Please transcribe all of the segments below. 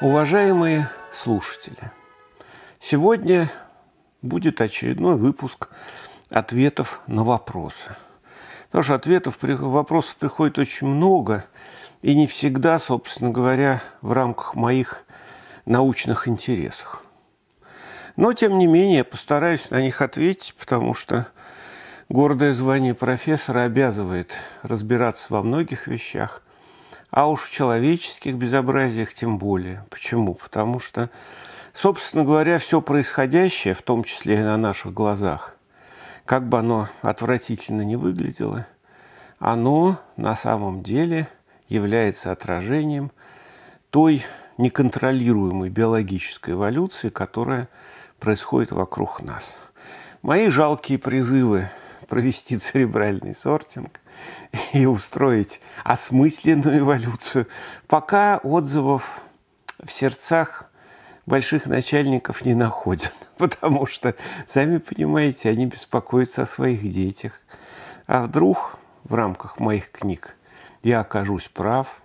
Уважаемые слушатели, сегодня будет очередной выпуск ответов на вопросы. Потому что ответов, вопросов приходит очень много, и не всегда, собственно говоря, в рамках моих научных интересов. Но, тем не менее, постараюсь на них ответить, потому что гордое звание профессора обязывает разбираться во многих вещах, а уж в человеческих безобразиях тем более. Почему? Потому что, собственно говоря, все происходящее, в том числе и на наших глазах, как бы оно отвратительно не выглядело, оно на самом деле является отражением той неконтролируемой биологической эволюции, которая происходит вокруг нас. Мои жалкие призывы провести церебральный сортинг и устроить осмысленную эволюцию. Пока отзывов в сердцах больших начальников не находят, потому что, сами понимаете, они беспокоятся о своих детях. А вдруг в рамках моих книг я окажусь прав,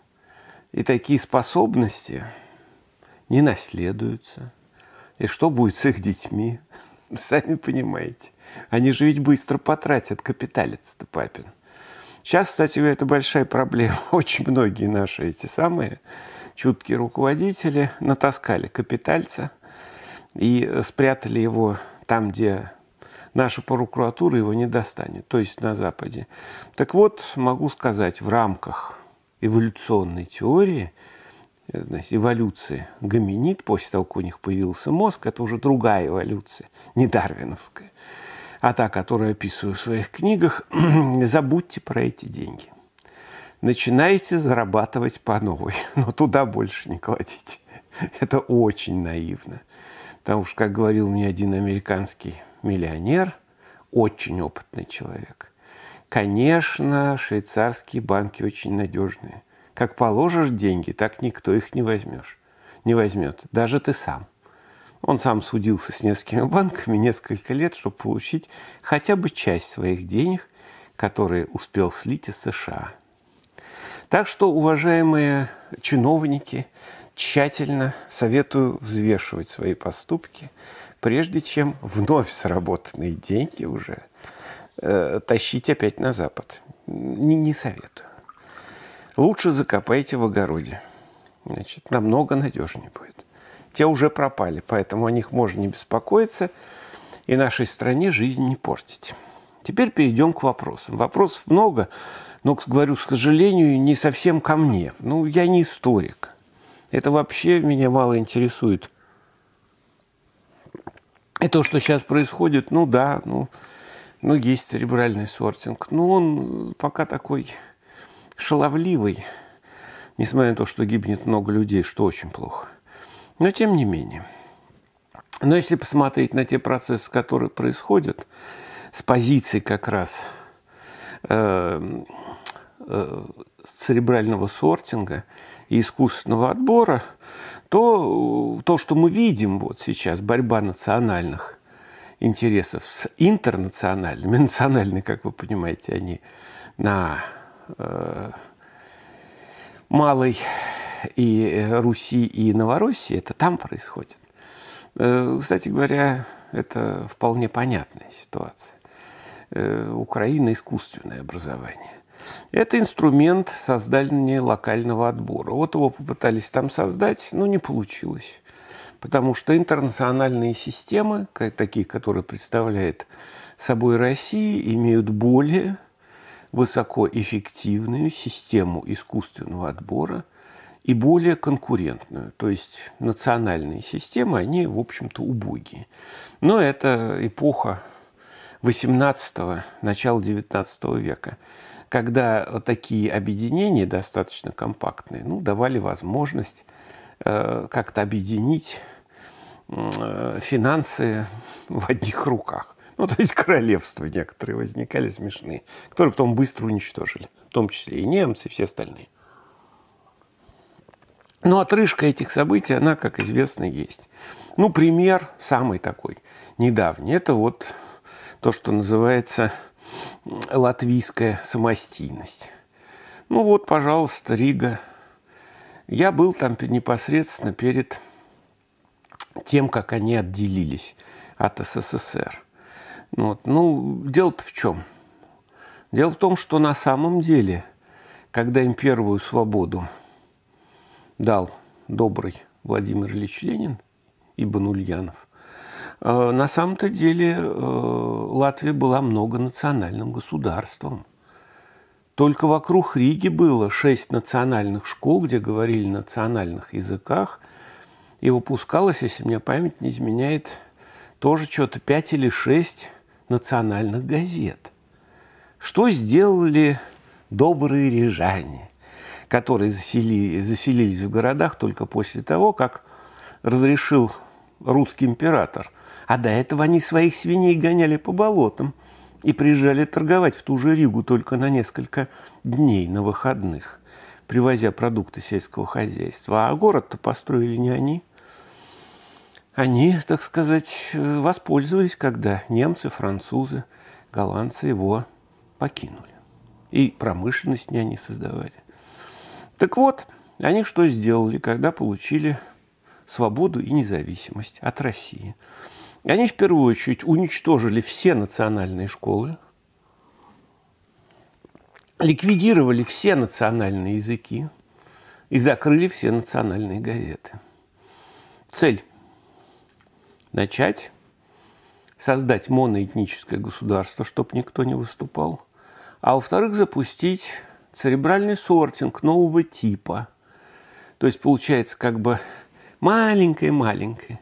и такие способности не наследуются. И что будет с их детьми? Сами понимаете. Они же ведь быстро потратят капиталец-то папин. Сейчас, кстати, это большая проблема. Очень многие наши эти самые чуткие руководители натаскали капитальца и спрятали его там, где наша прокуратура его не достанет, то есть на Западе. Так вот, могу сказать, в рамках эволюционной теории, э, значит, эволюции гоминид, после того, как у них появился мозг, это уже другая эволюция, не дарвиновская – а та, которую описываю в своих книгах, забудьте про эти деньги. Начинайте зарабатывать по новой, но туда больше не кладите. Это очень наивно. Потому что, как говорил мне один американский миллионер, очень опытный человек, конечно, швейцарские банки очень надежные. Как положишь деньги, так никто их не возьмешь. Не возьмет, даже ты сам. Он сам судился с несколькими банками несколько лет, чтобы получить хотя бы часть своих денег, которые успел слить из США. Так что, уважаемые чиновники, тщательно советую взвешивать свои поступки, прежде чем вновь сработанные деньги уже э, тащить опять на Запад. Не, не советую. Лучше закопайте в огороде. Значит, намного надежнее будет те уже пропали, поэтому о них можно не беспокоиться и нашей стране жизнь не портить. Теперь перейдем к вопросам. Вопросов много, но, говорю, к сожалению, не совсем ко мне. Ну, я не историк. Это вообще меня мало интересует. И то, что сейчас происходит, ну да, ну, ну есть церебральный сортинг. Но ну, он пока такой шаловливый, несмотря на то, что гибнет много людей, что очень плохо. Но тем не менее. Но если посмотреть на те процессы, которые происходят с позиции как раз э, э, церебрального сортинга и искусственного отбора, то э, то, что мы видим вот сейчас, борьба национальных интересов с интернациональными, национальные, как вы понимаете, они на э, малой и э, Руси, и Новороссии, это там происходит. Э, кстати говоря, это вполне понятная ситуация. Э, Украина – искусственное образование. Это инструмент создания локального отбора. Вот его попытались там создать, но не получилось. Потому что интернациональные системы, такие, которые представляет собой Россия, имеют более высокоэффективную систему искусственного отбора, и более конкурентную. То есть национальные системы, они, в общем-то, убогие. Но это эпоха 18 начала 19 века, когда такие объединения достаточно компактные ну, давали возможность э, как-то объединить э, финансы в одних руках. Ну, то есть королевства некоторые возникали смешные, которые потом быстро уничтожили, в том числе и немцы, и все остальные. Но отрыжка этих событий, она, как известно, есть. Ну, пример самый такой недавний. Это вот то, что называется латвийская самостийность. Ну вот, пожалуйста, Рига. Я был там непосредственно перед тем, как они отделились от СССР. Ну вот. Ну, дело-то в чем? Дело в том, что на самом деле, когда им первую свободу дал добрый Владимир Ильич Ленин и Банульянов, э, на самом-то деле э, Латвия была многонациональным государством. Только вокруг Риги было шесть национальных школ, где говорили на национальных языках, и выпускалось, если меня память не изменяет, тоже что-то пять или шесть национальных газет. Что сделали добрые рижане? которые засели, заселились в городах только после того, как разрешил русский император. А до этого они своих свиней гоняли по болотам и приезжали торговать в ту же Ригу только на несколько дней на выходных, привозя продукты сельского хозяйства. А город-то построили не они. Они, так сказать, э, воспользовались, когда немцы, французы, голландцы его покинули. И промышленность не они создавали. Так вот, они что сделали, когда получили свободу и независимость от России? Они в первую очередь уничтожили все национальные школы, ликвидировали все национальные языки и закрыли все национальные газеты. Цель – начать создать моноэтническое государство, чтобы никто не выступал, а во-вторых, запустить Церебральный сортинг нового типа. То есть получается как бы маленькое-маленькое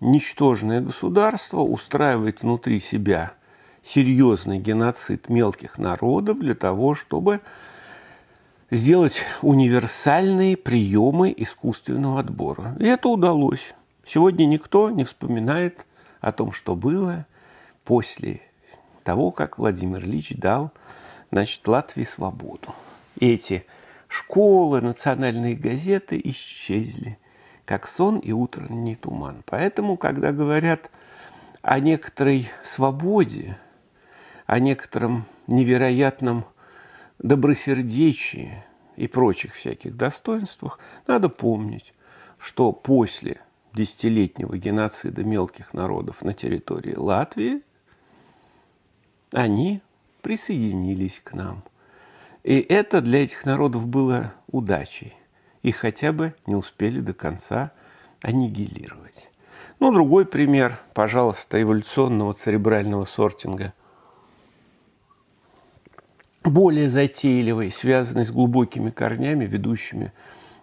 ничтожное государство устраивает внутри себя серьезный геноцид мелких народов для того, чтобы сделать универсальные приемы искусственного отбора. И это удалось. Сегодня никто не вспоминает о том, что было после того, как Владимир Ильич дал значит, Латвии свободу. Эти школы, национальные газеты исчезли, как сон и утренний туман. Поэтому, когда говорят о некоторой свободе, о некотором невероятном добросердечии и прочих всяких достоинствах, надо помнить, что после десятилетнего геноцида мелких народов на территории Латвии они присоединились к нам. И это для этих народов было удачей. и хотя бы не успели до конца аннигилировать. Ну, другой пример, пожалуйста, эволюционного церебрального сортинга. Более затейливый, связанный с глубокими корнями, ведущими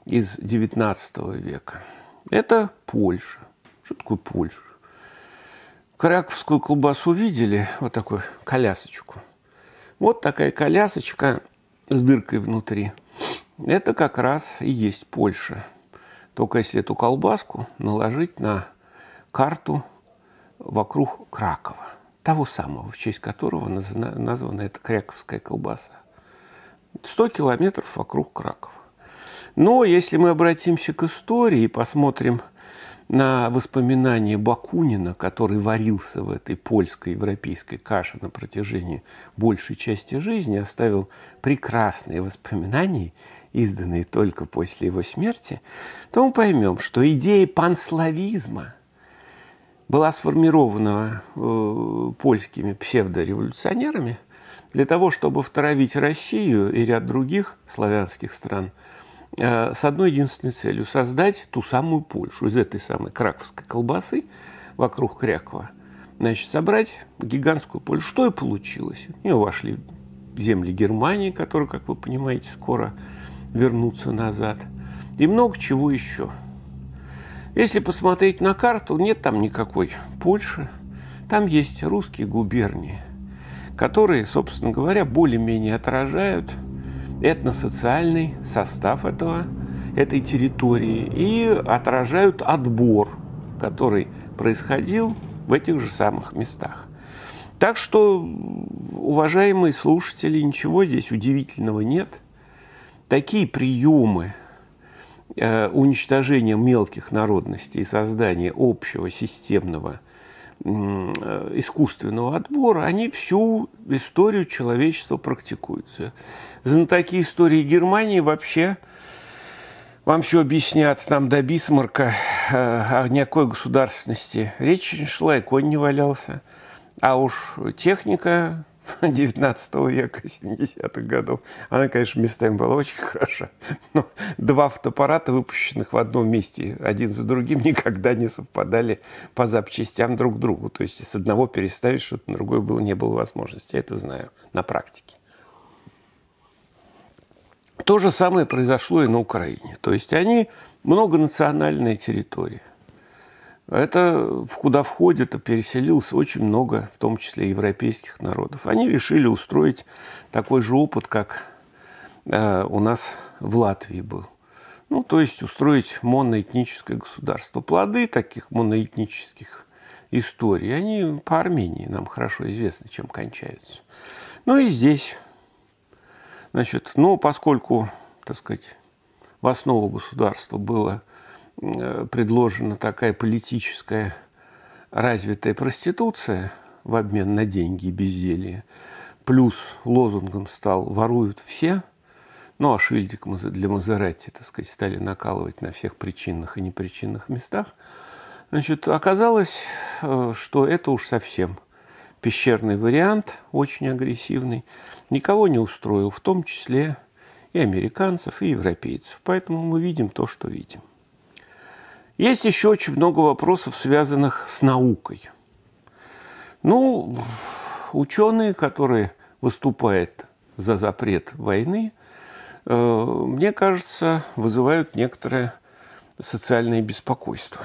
из XIX века. Это Польша. Что такое Польша? Краковскую колбасу видели, вот такую колясочку. Вот такая колясочка с дыркой внутри. Это как раз и есть Польша. Только если эту колбаску наложить на карту вокруг Кракова, того самого, в честь которого названа эта кряковская колбаса. 100 километров вокруг Кракова. Но если мы обратимся к истории и посмотрим – на воспоминания Бакунина, который варился в этой польской европейской каше на протяжении большей части жизни, оставил прекрасные воспоминания, изданные только после его смерти, то мы поймем, что идея панславизма была сформирована э, польскими псевдореволюционерами для того, чтобы втравить Россию и ряд других славянских стран – Э, с одной единственной целью – создать ту самую Польшу из этой самой краковской колбасы вокруг Крякова. Значит, собрать гигантскую Польшу. Что и получилось. В нее вошли земли Германии, которые, как вы понимаете, скоро вернутся назад. И много чего еще. Если посмотреть на карту, нет там никакой Польши. Там есть русские губернии, которые, собственно говоря, более-менее отражают – этносоциальный состав этого, этой территории и отражают отбор, который происходил в этих же самых местах. Так что, уважаемые слушатели, ничего здесь удивительного нет. Такие приемы э, уничтожения мелких народностей и создания общего системного – Э, искусственного отбора, они всю историю человечества практикуются. Знатоки истории Германии вообще вам все объяснят, там до Бисмарка э, о никакой государственности речи не шла, и конь не валялся. А уж техника 19 века, 70-х годов. Она, конечно, местами была очень хороша, но два фотоаппарата, выпущенных в одном месте, один за другим, никогда не совпадали по запчастям друг к другу. То есть с одного переставить что-то на другое было, не было возможности. Я это знаю на практике. То же самое произошло и на Украине. То есть они многонациональная территория. Это куда входит, а переселилось очень много, в том числе европейских народов. Они решили устроить такой же опыт, как э, у нас в Латвии был. Ну, то есть устроить моноэтническое государство. Плоды таких моноэтнических историй, они по Армении нам хорошо известны, чем кончаются. Ну и здесь, значит, ну, поскольку, так сказать, в основу государства было – Э, предложена такая политическая развитая проституция в обмен на деньги и безделье, плюс лозунгом стал «воруют все», ну, а шильдик для Мазерати, так сказать, стали накалывать на всех причинных и непричинных местах, значит, оказалось, э, что это уж совсем пещерный вариант, очень агрессивный, никого не устроил, в том числе и американцев, и европейцев. Поэтому мы видим то, что видим. Есть еще очень много вопросов, связанных с наукой. Ну, ученые, которые выступают за запрет войны, э, мне кажется, вызывают некоторое социальное беспокойство.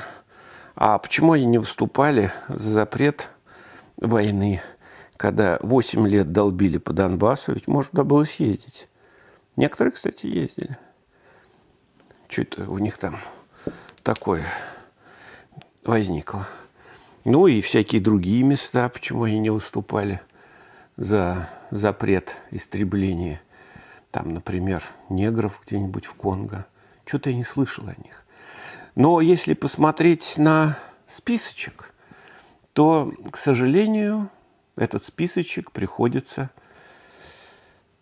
А почему они не выступали за запрет войны, когда 8 лет долбили по Донбассу, ведь можно было съездить. Некоторые, кстати, ездили. Что то у них там такое возникло. Ну и всякие другие места, почему они не выступали за запрет истребления. Там, например, негров где-нибудь в Конго. Что-то я не слышал о них. Но если посмотреть на списочек, то, к сожалению, этот списочек приходится –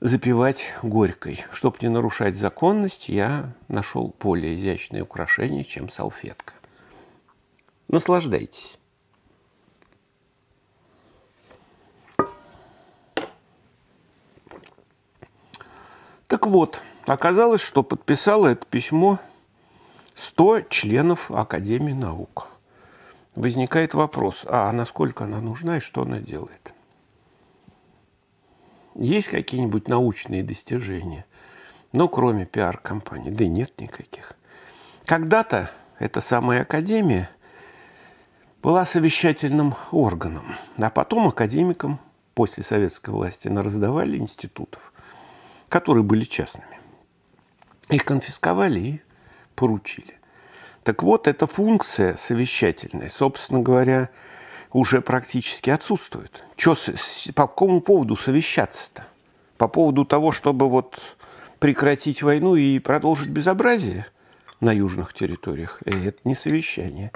запивать горькой. Чтобы не нарушать законность, я нашел более изящные украшения, чем салфетка. Наслаждайтесь. Так вот, оказалось, что подписало это письмо 100 членов Академии наук. Возникает вопрос, а насколько она нужна и что она делает – есть какие-нибудь научные достижения? Ну, кроме пиар-компании. Да нет никаких. Когда-то эта самая академия была совещательным органом, а потом академикам после советской власти на раздавали институтов, которые были частными. Их конфисковали и поручили. Так вот, эта функция совещательная, собственно говоря, уже практически отсутствует. Чё, по какому поводу совещаться-то? По поводу того, чтобы вот прекратить войну и продолжить безобразие на южных территориях? Э, это не совещание.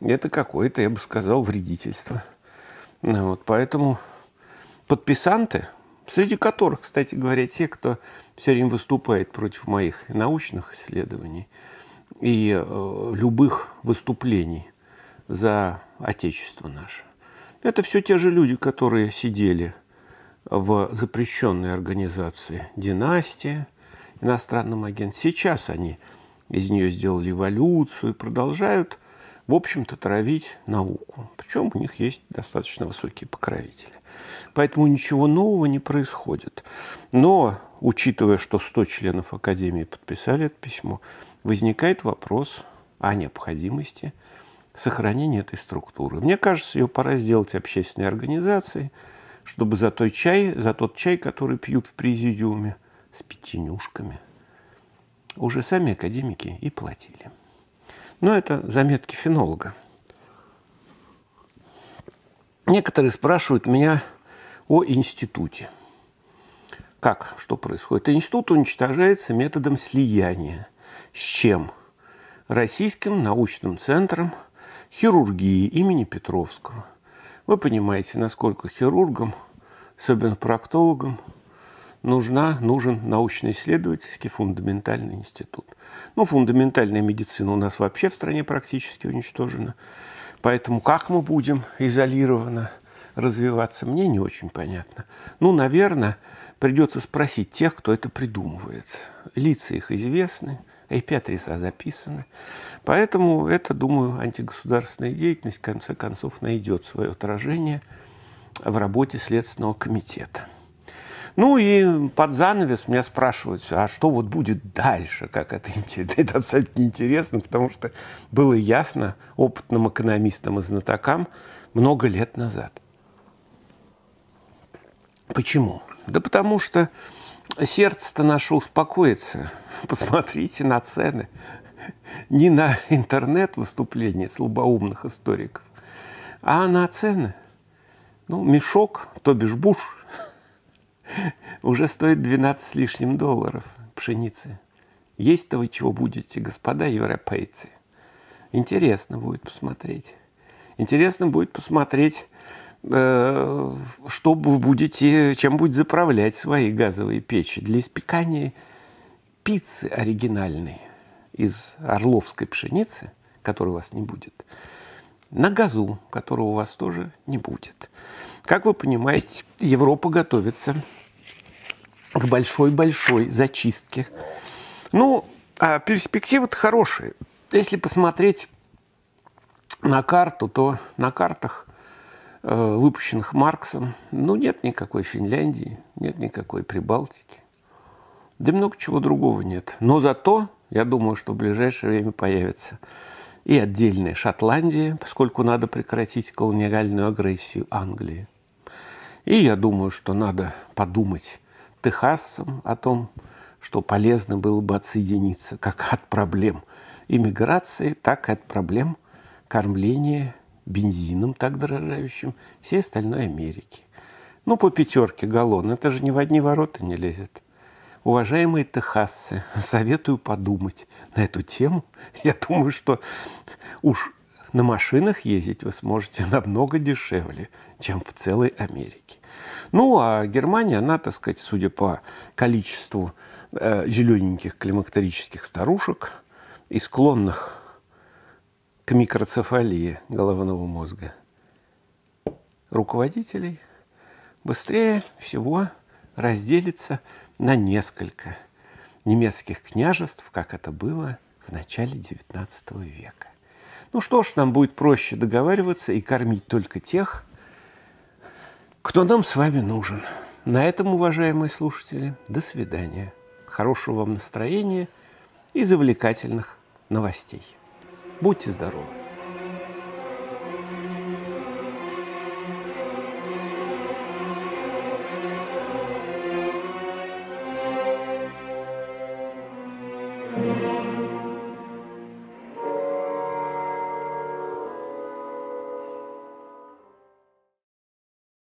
Это какое-то, я бы сказал, вредительство. Ну вот, поэтому подписанты, среди которых, кстати говоря, те, кто все время выступает против моих научных исследований и э, любых выступлений – за Отечество наше. Это все те же люди, которые сидели в запрещенной организации «Династия», иностранном агенте. Сейчас они из нее сделали эволюцию и продолжают, в общем-то, травить науку. Причем у них есть достаточно высокие покровители. Поэтому ничего нового не происходит. Но, учитывая, что 100 членов Академии подписали это письмо, возникает вопрос о необходимости – сохранения этой структуры. Мне кажется, ее пора сделать общественной организацией, чтобы за, той чай, за тот чай, который пьют в президиуме с пятенюшками, уже сами академики и платили. Но это заметки фенолога. Некоторые спрашивают меня о институте. Как? Что происходит? Институт уничтожается методом слияния. С чем? Российским научным центром – хирургии имени Петровского. Вы понимаете, насколько хирургам, особенно проктологам, нужна, нужен научно-исследовательский фундаментальный институт. Ну, фундаментальная медицина у нас вообще в стране практически уничтожена. Поэтому как мы будем изолированно развиваться, мне не очень понятно. Ну, наверное, придется спросить тех, кто это придумывает. Лица их известны, IP-адреса записаны. Поэтому это, думаю, антигосударственная деятельность в конце концов найдет свое отражение в работе Следственного комитета. Ну и под занавес меня спрашивают, а что вот будет дальше, как это интересно. Это абсолютно интересно, потому что было ясно опытным экономистам и знатокам много лет назад. Почему? Да потому что сердце-то наше успокоится. Посмотрите на цены. Не на интернет выступление слабоумных историков, а на цены. Ну, мешок, то бишь буш, уже стоит 12 с лишним долларов пшеницы. Есть-то вы чего будете, господа европейцы. Интересно будет посмотреть. Интересно будет посмотреть Э, что вы будете, чем будете заправлять свои газовые печи для испекания пиццы оригинальной из орловской пшеницы, которой у вас не будет, на газу, которого у вас тоже не будет. Как вы понимаете, Европа готовится к большой-большой зачистке. Ну, а перспективы-то хорошие. Если посмотреть на карту, то на картах Э, выпущенных Марксом, ну, нет никакой Финляндии, нет никакой Прибалтики. Да много чего другого нет. Но зато, я думаю, что в ближайшее время появится и отдельная Шотландия, поскольку надо прекратить колониальную агрессию Англии. И я думаю, что надо подумать Техасом о том, что полезно было бы отсоединиться как от проблем иммиграции, так и от проблем кормления бензином, так дорожающим, всей остальной Америки. Ну, по пятерке галлон, это же ни в одни ворота не лезет. Уважаемые техасцы, советую подумать на эту тему. Я думаю, что уж на машинах ездить вы сможете намного дешевле, чем в целой Америке. Ну, а Германия, она, так сказать, судя по количеству э, зелененьких климактерических старушек и склонных к микроцефалии головного мозга. Руководителей быстрее всего разделится на несколько немецких княжеств, как это было в начале XIX века. Ну что ж, нам будет проще договариваться и кормить только тех, кто нам с вами нужен. На этом, уважаемые слушатели, до свидания. Хорошего вам настроения и завлекательных новостей. Будьте здоровы!